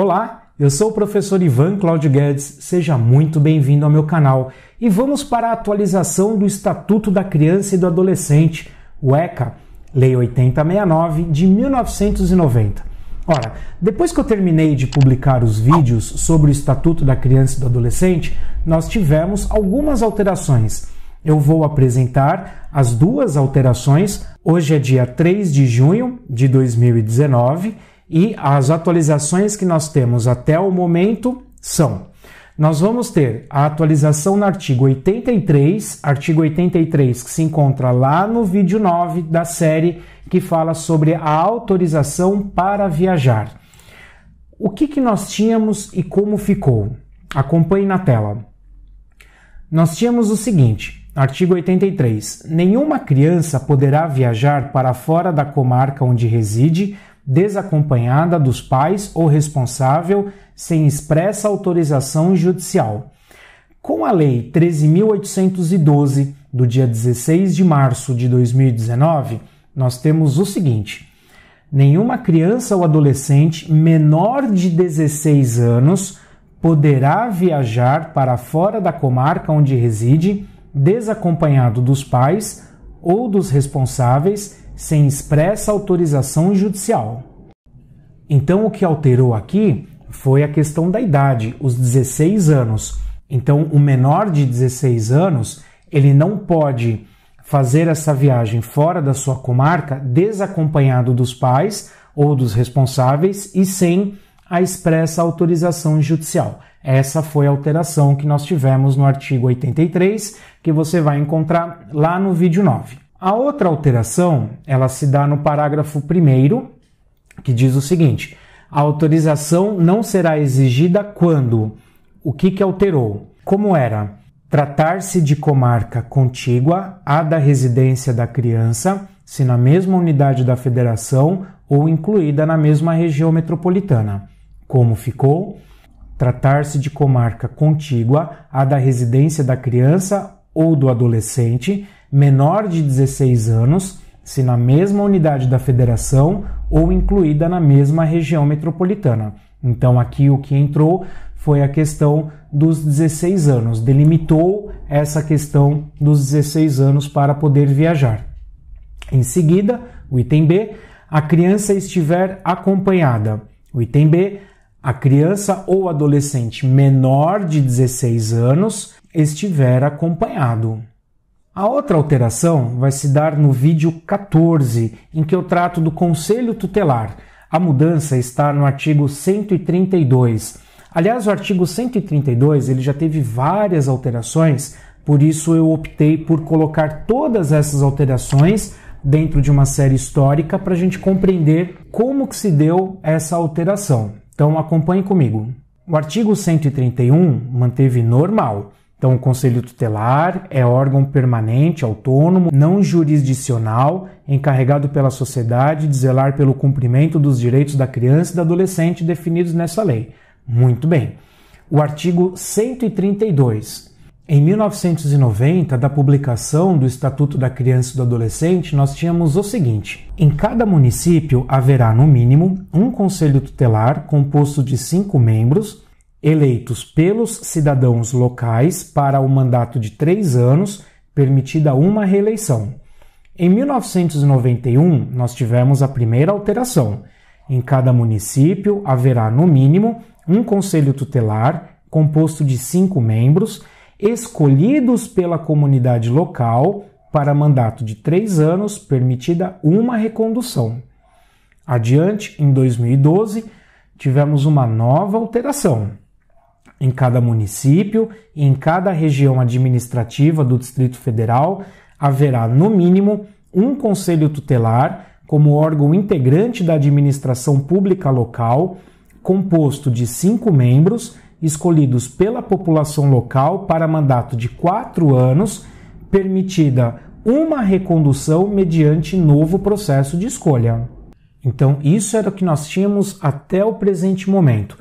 Olá, eu sou o professor Ivan Claudio Guedes, seja muito bem-vindo ao meu canal e vamos para a atualização do Estatuto da Criança e do Adolescente, o ECA, Lei 8069 de 1990. Ora, depois que eu terminei de publicar os vídeos sobre o Estatuto da Criança e do Adolescente, nós tivemos algumas alterações. Eu vou apresentar as duas alterações. Hoje é dia 3 de junho de 2019 e as atualizações que nós temos até o momento são: nós vamos ter a atualização no artigo 83, artigo 83 que se encontra lá no vídeo 9 da série que fala sobre a autorização para viajar. O que, que nós tínhamos e como ficou? Acompanhe na tela. Nós tínhamos o seguinte: Artigo 83. Nenhuma criança poderá viajar para fora da comarca onde reside desacompanhada dos pais ou responsável, sem expressa autorização judicial. Com a Lei 13.812, do dia 16 de março de 2019, nós temos o seguinte: nenhuma criança ou adolescente menor de 16 anos poderá viajar para fora da comarca onde reside, desacompanhado dos pais ou dos responsáveis, sem expressa autorização judicial. Então o que alterou aqui foi a questão da idade, os 16 anos. Então o menor de 16 anos, ele não pode fazer essa viagem fora da sua comarca desacompanhado dos pais ou dos responsáveis e sem a expressa autorização judicial. Essa foi a alteração que nós tivemos no artigo 83, que você vai encontrar lá no vídeo 9. A outra alteração, ela se dá no parágrafo 1 que diz o seguinte: a autorização não será exigida quando o que, que alterou? Como era? Tratar-se de comarca contígua à da residência da criança, se na mesma unidade da federação ou incluída na mesma região metropolitana. Como ficou? Tratar-se de comarca contígua à da residência da criança ou do adolescente menor de 16 anos se na mesma unidade da federação ou incluída na mesma região metropolitana. Então, aqui o que entrou foi a questão dos 16 anos, delimitou essa questão dos 16 anos para poder viajar. Em seguida, o item B, a criança estiver acompanhada. O item B, a criança ou adolescente menor de 16 anos estiver acompanhado. A outra alteração vai se dar no vídeo 14, em que eu trato do Conselho Tutelar. A mudança está no artigo 132. Aliás, o artigo 132 ele já teve várias alterações, por isso eu optei por colocar todas essas alterações dentro de uma série histórica para a gente compreender como que se deu essa alteração. Então acompanhe comigo. O artigo 131 manteve normal então, o Conselho Tutelar é órgão permanente, autônomo, não jurisdicional, encarregado pela sociedade de zelar pelo cumprimento dos direitos da criança e do adolescente definidos nessa lei. Muito bem. O artigo 132. Em 1990, da publicação do Estatuto da Criança e do Adolescente, nós tínhamos o seguinte: em cada município haverá, no mínimo, um conselho tutelar composto de cinco membros, eleitos pelos cidadãos locais para o mandato de três anos, permitida uma reeleição. Em 1991, nós tivemos a primeira alteração. Em cada município haverá, no mínimo, um conselho tutelar composto de cinco membros, escolhidos pela comunidade local para mandato de três anos, permitida uma recondução. Adiante, em 2012, tivemos uma nova alteração em cada município e em cada região administrativa do Distrito Federal haverá, no mínimo, um conselho tutelar como órgão integrante da administração pública local, composto de cinco membros escolhidos pela população local para mandato de quatro anos, permitida uma recondução mediante novo processo de escolha. Então, isso era o que nós tínhamos até o presente momento.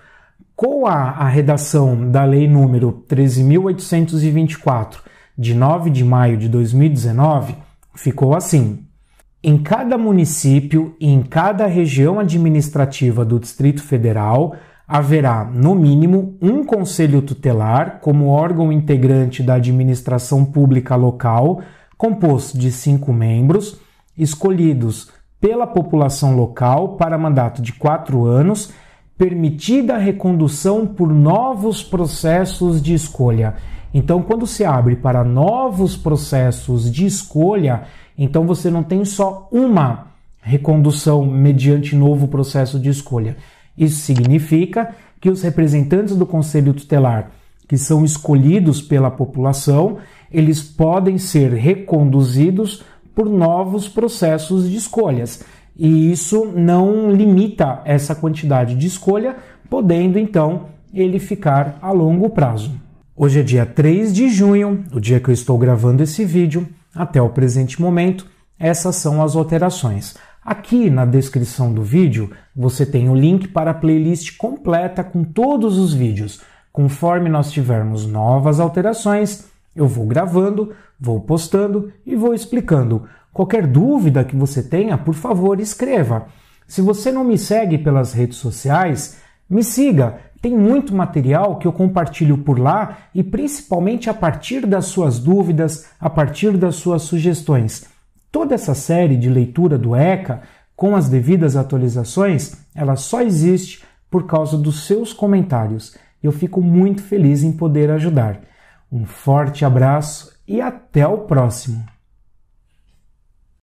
Com a, a redação da Lei número 13.824, de 9 de maio de 2019, ficou assim: em cada município e em cada região administrativa do Distrito Federal haverá, no mínimo, um conselho tutelar como órgão integrante da administração pública local, composto de cinco membros, escolhidos pela população local para mandato de quatro anos permitida a recondução por novos processos de escolha. Então, quando se abre para novos processos de escolha, então você não tem só uma recondução mediante novo processo de escolha. Isso significa que os representantes do Conselho Tutelar, que são escolhidos pela população, eles podem ser reconduzidos por novos processos de escolhas e isso não limita essa quantidade de escolha, podendo então ele ficar a longo prazo. Hoje é dia 3 de junho, o dia que eu estou gravando esse vídeo. Até o presente momento, essas são as alterações. Aqui na descrição do vídeo você tem o link para a playlist completa com todos os vídeos. Conforme nós tivermos novas alterações, eu vou gravando, vou postando e vou explicando. Qualquer dúvida que você tenha, por favor, escreva. Se você não me segue pelas redes sociais, me siga. Tem muito material que eu compartilho por lá e principalmente a partir das suas dúvidas, a partir das suas sugestões. Toda essa série de leitura do ECA, com as devidas atualizações, ela só existe por causa dos seus comentários. Eu fico muito feliz em poder ajudar. Um forte abraço e até o próximo!